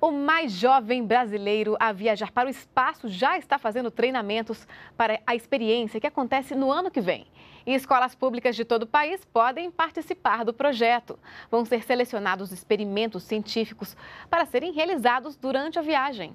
O mais jovem brasileiro a viajar para o espaço já está fazendo treinamentos para a experiência que acontece no ano que vem. E escolas públicas de todo o país podem participar do projeto. Vão ser selecionados experimentos científicos para serem realizados durante a viagem.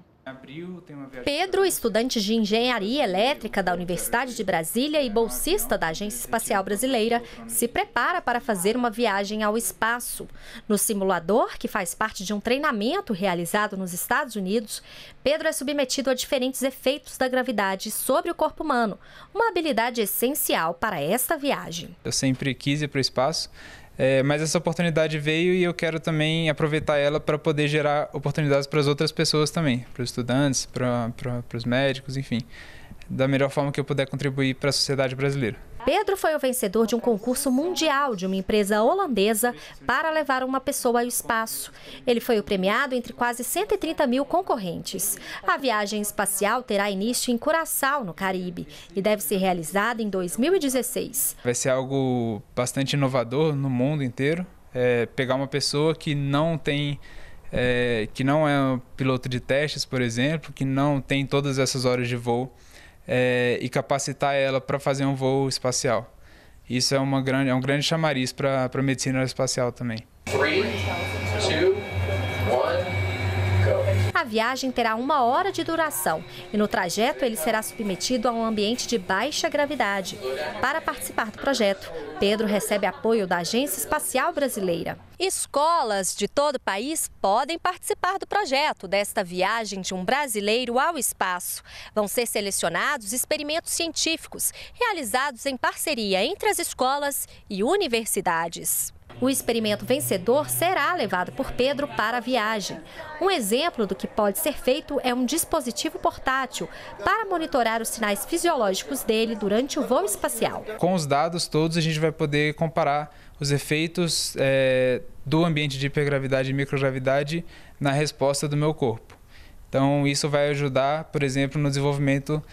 Pedro, estudante de engenharia elétrica da Universidade de Brasília e bolsista da Agência Espacial Brasileira, se prepara para fazer uma viagem ao espaço. No simulador, que faz parte de um treinamento realizado nos Estados Unidos, Pedro é submetido a diferentes efeitos da gravidade sobre o corpo humano, uma habilidade essencial para esta viagem. Eu sempre quis ir para o espaço é, mas essa oportunidade veio e eu quero também aproveitar ela para poder gerar oportunidades para as outras pessoas também, para os estudantes, para, para, para os médicos, enfim, da melhor forma que eu puder contribuir para a sociedade brasileira. Pedro foi o vencedor de um concurso mundial de uma empresa holandesa para levar uma pessoa ao espaço. Ele foi o premiado entre quase 130 mil concorrentes. A viagem espacial terá início em Curaçao, no Caribe, e deve ser realizada em 2016. Vai ser algo bastante inovador no mundo inteiro. É, pegar uma pessoa que não tem é, que não é um piloto de testes, por exemplo, que não tem todas essas horas de voo é, e capacitar ela para fazer um voo espacial. Isso é, uma grande, é um grande chamariz para a medicina aeroespacial também. Three. A viagem terá uma hora de duração e no trajeto ele será submetido a um ambiente de baixa gravidade. Para participar do projeto, Pedro recebe apoio da Agência Espacial Brasileira. Escolas de todo o país podem participar do projeto desta viagem de um brasileiro ao espaço. Vão ser selecionados experimentos científicos realizados em parceria entre as escolas e universidades. O experimento vencedor será levado por Pedro para a viagem. Um exemplo do que pode ser feito é um dispositivo portátil para monitorar os sinais fisiológicos dele durante o voo espacial. Com os dados todos, a gente vai poder comparar os efeitos é, do ambiente de hipergravidade e microgravidade na resposta do meu corpo. Então, isso vai ajudar, por exemplo, no desenvolvimento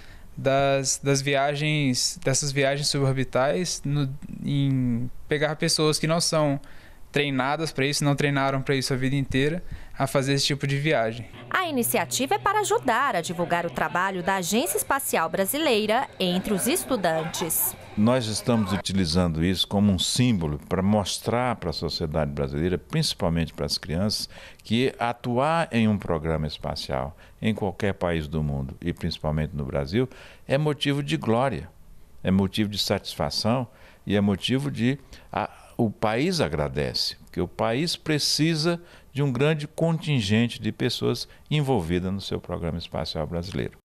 das, das viagens, dessas viagens suborbitais, no, em pegar pessoas que não são treinadas para isso, não treinaram para isso a vida inteira, a fazer esse tipo de viagem. A iniciativa é para ajudar a divulgar o trabalho da Agência Espacial Brasileira entre os estudantes nós estamos utilizando isso como um símbolo para mostrar para a sociedade brasileira, principalmente para as crianças, que atuar em um programa espacial em qualquer país do mundo e principalmente no Brasil é motivo de glória, é motivo de satisfação e é motivo de a, o país agradece, porque o país precisa de um grande contingente de pessoas envolvidas no seu programa espacial brasileiro.